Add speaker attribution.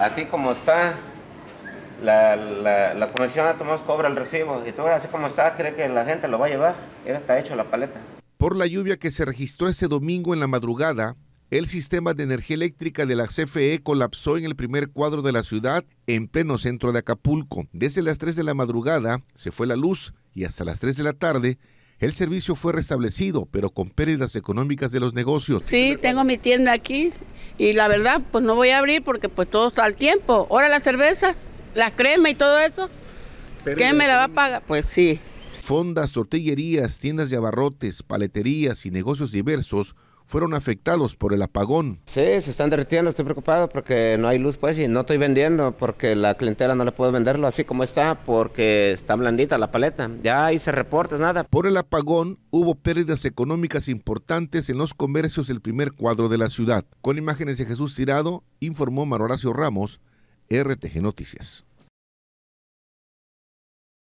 Speaker 1: así como está, la, la, la comisión de Tomás cobra el recibo y todo así como está, cree que la gente lo va a llevar. Ya está hecho la paleta.
Speaker 2: Por la lluvia que se registró ese domingo en la madrugada, el sistema de energía eléctrica de la CFE colapsó en el primer cuadro de la ciudad, en pleno centro de Acapulco. Desde las 3 de la madrugada se fue la luz y hasta las 3 de la tarde el servicio fue restablecido, pero con pérdidas económicas de los negocios.
Speaker 3: Sí, tengo mi tienda aquí y la verdad pues no voy a abrir porque pues todo está al tiempo. Ahora la cerveza, la crema y todo eso, ¿quién me la va a pagar?
Speaker 2: Pues sí. Fondas, tortillerías, tiendas de abarrotes, paleterías y negocios diversos fueron afectados por el apagón. Sí, se están derritiendo, estoy preocupado porque no hay luz
Speaker 1: pues y no estoy vendiendo porque la clientela no le puedo venderlo así como está porque está blandita la paleta.
Speaker 2: Ya hice reportes, nada. Por el apagón hubo pérdidas económicas importantes en los comercios del primer cuadro de la ciudad. Con imágenes de Jesús Tirado, informó Maroracio Ramos, RTG Noticias.